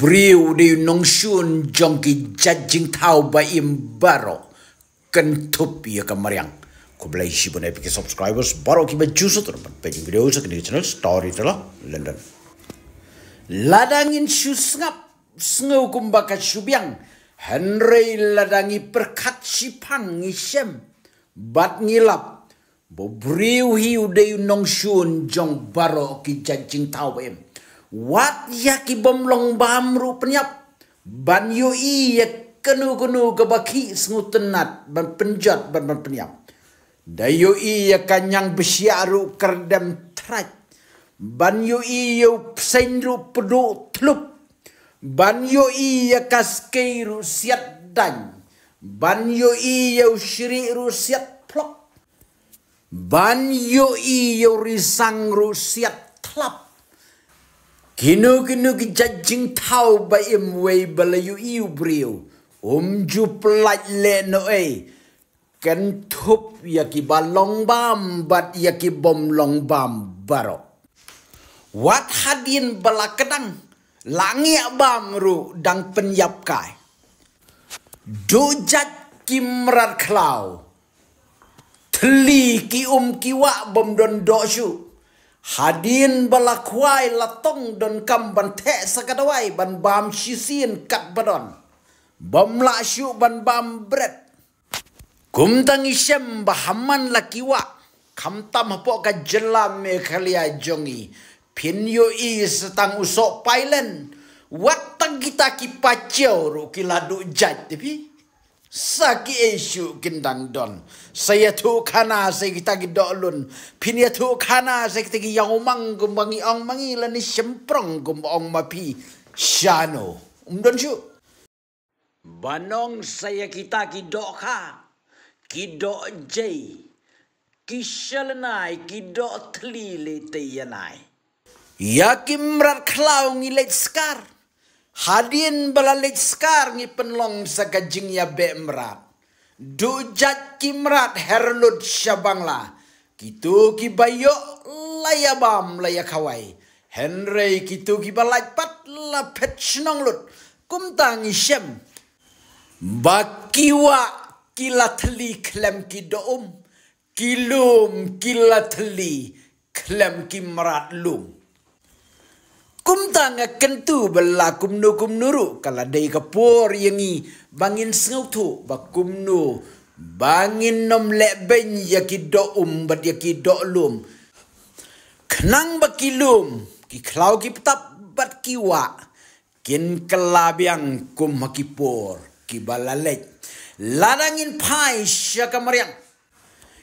Brew de nong shun jongki judging tau ba im baro ken topi ya kamariang. Ko belai shi bun subscribers baro ki ba juso tur ban video sa kini channel story tala london. Ladangin shu sngap sngau kumbaka shubiang. Henry ladangi perkat shi pang ngisem bat ngilap. Bo brew hi ude nong shun jong baro ki judging tau ba im wat yaki bomlong bam rupnya ban yu i ya kenu kenu ke baki smutenat ban penjat ban ban penyap dayu i ya kanyang besiaru kerdam trat ban yu i yo sendru pedu tlup ban yu i ya kaskeiru siat dan ban yu i yo ya shiriru ya siat plok ban yu i yo ya risang ru siat tlap กินุกินุกจัดจิงเท่าบเอ็มเวย์บลายูอิวบริวอุ้มจูปลายเลนเอ้ยกันทุบยากิบาลองบามบัดยากิบอมลองบามบารอวัดฮัดยินบลากดังลังยาบามรูดังเป็นยับกายดูจัดกิมรัดคลาวทลีกิอุมกิวะบอมดอนดอชู Hadin balakwai latong don kam ban te sakadawai ban bam shisin kat badon. Bam la syu ban bam bret. Kum tang isem bahaman lakiwa. Kam tam hapok ka jelam me kalia jongi. Pin yo i setang usok pailen. Wat tang kita ki pacau ru ki laduk jat tepi. Saki isu kendang don. Saya tu kana saya kita gidolun. Pini tu kana saya kita yang umang gumbangi ang mangi lani semprong gumbang mapi. Shano. Umdon syu. Banong saya kita gidok ha. Gidok jay. Kishalanai gidok tlili tiyanai. Yakim rar klaungi leit skar. Yakim rar klaungi skar. Hadin belalik skar ni penlong sekejing ya merat Dujat kimrat herlut syabangla. Kitu kibayo layabam layakawai Henry kitu kibalaj pat la petsnong lut. Kumtang isyem. Bakiwa kilatli klem kilatli klem kimrat lum. Kilum kilatli klem merat lum. Kumtang akan tu berlakumnu kumnuru kala dei kapur yangi bangin sengutu bakumnu bangin nom lek ben yaki do um bat yaki do lum kenang bakilum ki klau ki petap bat kiwa kin kelabiang kum makipur ha ki balalek ladangin pai syakamariang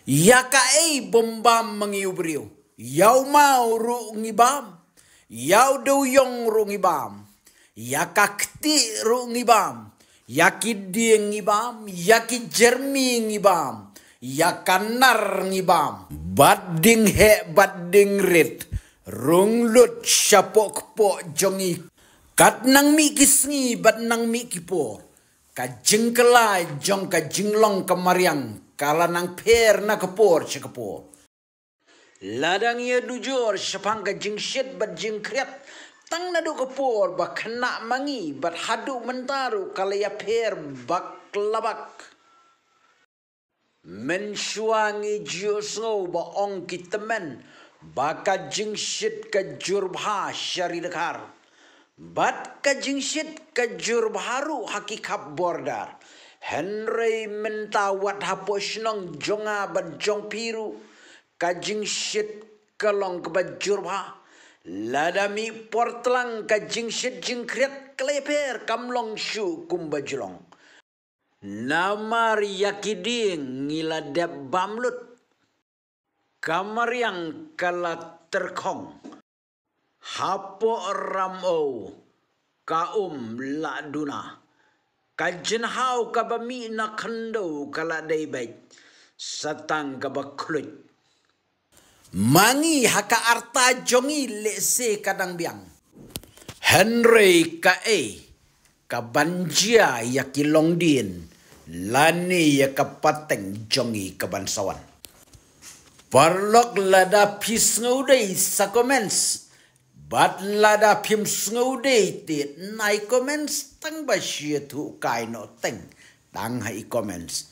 yaka ei bombam mengiubriu yau mau ru ngibam Yau duyong rung ibam. Ya kakti rung ibam. Ya kidieng ibam. Ya kijermi ibam. Ya kanar ibam. Badding he badding rit. Rung lut syapok pok jongi. Kat nang mi kisngi bad nang mi kipo. Ka jengkelai jong ka jinglong kemariang. Kala nang per na kepor cekepor. Ladang ia dujur, sepang ke jingsit bat jingkrit. Tang nadu kepur, bak kena mangi, bat hadu mentaru, kalau ia per bak labak. mensuangi jiusno ba ong kitemen, baka jingsit ke jurbha syari dekar. Bat ke jingsit ke jurbharu hakikat bordar. Henry mentawat hapo senong jonga bat jong piru kajing shit kelong kebajur ha, ladami portlang kajing shit jing kriat kleper kamlong shu kumbajulong namar yakiding ngiladep bamlut kamar yang kala terkong hapo ramo kaum laduna kajen hau kabami nakendo kala daibait satang kabakluit Mangi haka arta jongi le se kadang biang. Henry ka e, ka banjia ya kilong lani ya ka pateng jongi ka bansawan. Parlok lada pis ngaudai sa komens, bat lada pim ngaudai te nai komens tang basi tu kaino teng, tang hai komens.